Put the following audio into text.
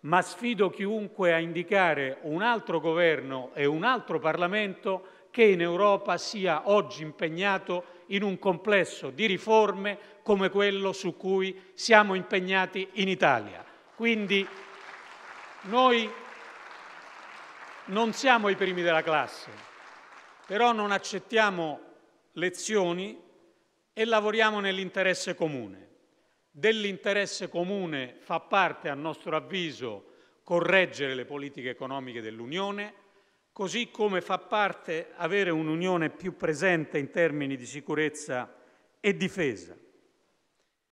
ma sfido chiunque a indicare un altro governo e un altro Parlamento che in Europa sia oggi impegnato in un complesso di riforme come quello su cui siamo impegnati in Italia. Quindi noi non siamo i primi della classe, però non accettiamo lezioni e lavoriamo nell'interesse comune dell'interesse comune fa parte, a nostro avviso, correggere le politiche economiche dell'Unione, così come fa parte avere un'Unione più presente in termini di sicurezza e difesa.